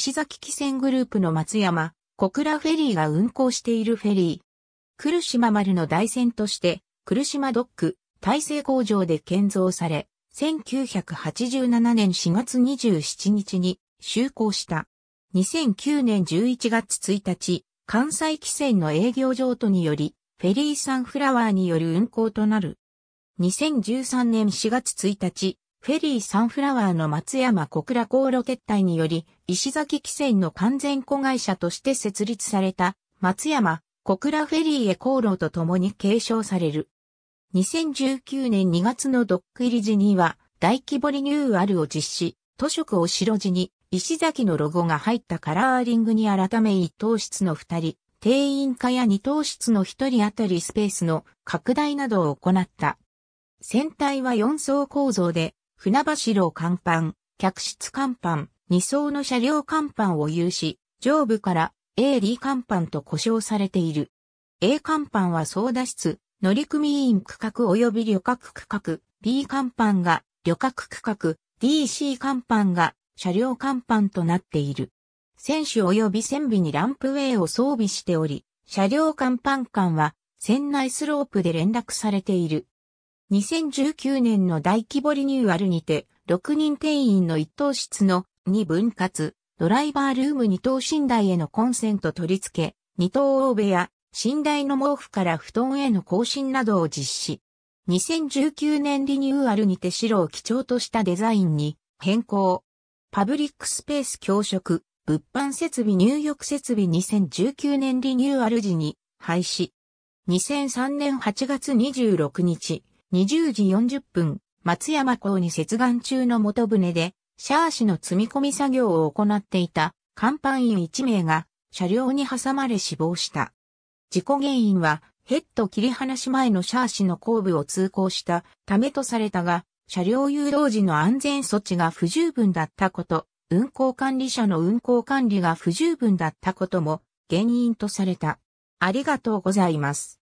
石崎汽船グループの松山、小倉フェリーが運航しているフェリー。来島丸の台船として、来島ドック、大成工場で建造され、1987年4月27日に就航した。2009年11月1日、関西汽船の営業譲渡により、フェリーサンフラワーによる運航となる。2013年4月1日、フェリーサンフラワーの松山小倉航路撤退により、石崎汽船の完全子会社として設立された、松山小倉フェリーへ航路と共に継承される。2019年2月のドック入り時には、大規模リニューアルを実施、都色を白地に、石崎のロゴが入ったカラーリングに改め一等室の二人、定員化や二等室の一人当たりスペースの拡大などを行った。船体は四層構造で、船橋路甲板、客室甲板、2層の車両甲板を有し、上部から A D 甲板と呼称されている。A 甲板は操舵室、乗組員区画及び旅客区画、B 甲板が旅客区画、DC 甲板が車両甲板となっている。選手及び船尾にランプウェイを装備しており、車両甲板間は船内スロープで連絡されている。2019年の大規模リニューアルにて、6人定員の1等室の2分割、ドライバールーム2等寝台へのコンセント取り付け、2等大部屋、寝台の毛布から布団への更新などを実施。2019年リニューアルにて白を基調としたデザインに変更。パブリックスペース教職、物販設備入浴設備2019年リニューアル時に廃止。2003年8月26日、20時40分、松山港に接岸中の元船で、シャーシの積み込み作業を行っていた、甲板員1名が、車両に挟まれ死亡した。事故原因は、ヘッド切り離し前のシャーシの後部を通行したためとされたが、車両誘導時の安全措置が不十分だったこと、運行管理者の運行管理が不十分だったことも原因とされた。ありがとうございます。